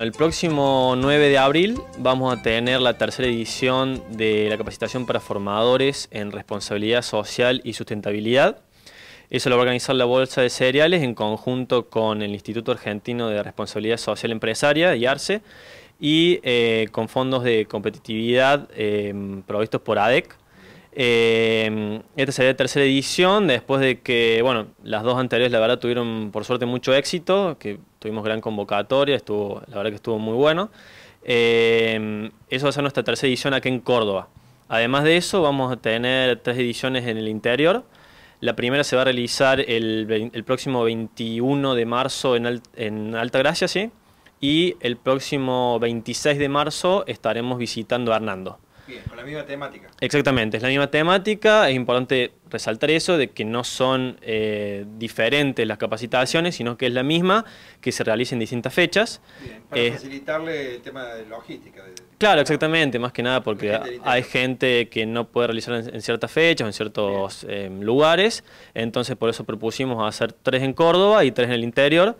El próximo 9 de abril vamos a tener la tercera edición de la capacitación para formadores en responsabilidad social y sustentabilidad. Eso lo va a organizar la Bolsa de Cereales en conjunto con el Instituto Argentino de Responsabilidad Social Empresaria, IARCE, y eh, con fondos de competitividad eh, provistos por ADEC. Em, esta sería la tercera edición, después de que, bueno, las dos anteriores la verdad tuvieron por suerte mucho éxito, que tuvimos gran convocatoria, estuvo, la verdad que estuvo muy bueno. Em, eso va a ser nuestra tercera edición aquí en Córdoba. Además de eso, vamos a tener tres ediciones en el interior. La primera se va a realizar el, próximo 21 de marzo en, Alta Gracia, ¿sí? Y el próximo 26 de marzo estaremos visitando a Hernando con la misma temática. Exactamente, es la misma temática, es importante resaltar eso, de que no son eh, diferentes las capacitaciones, sino que es la misma, que se realiza en distintas fechas. Bien, para eh, facilitarle el tema de logística. claro, exactamente, más que nada porque hay gente que no puede realizar en, ciertas fechas o en ciertos em, lugares, entonces por eso propusimos hacer tres en Córdoba y tres en el interior.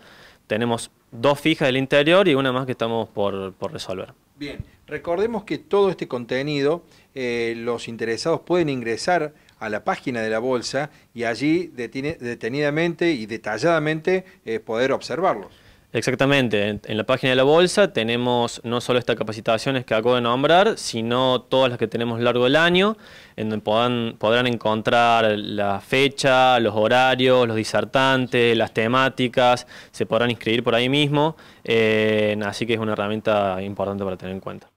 Tenemos dos fijas del interior y una más que estamos por resolver. Bien, recordemos que todo este contenido eh, los interesados pueden ingresar a la página de la bolsa y allí detenidamente y detalladamente eh, poder observarlo. Exactamente, en, la página de la bolsa tenemos no solo estas capacitaciones que acabo de nombrar, sino todas las que tenemos a lo largo del año, en donde podrán, podrán encontrar la fecha, los horarios, los disertantes, las temáticas, se podrán inscribir por ahí mismo, eh, así que es una herramienta importante para tener en cuenta.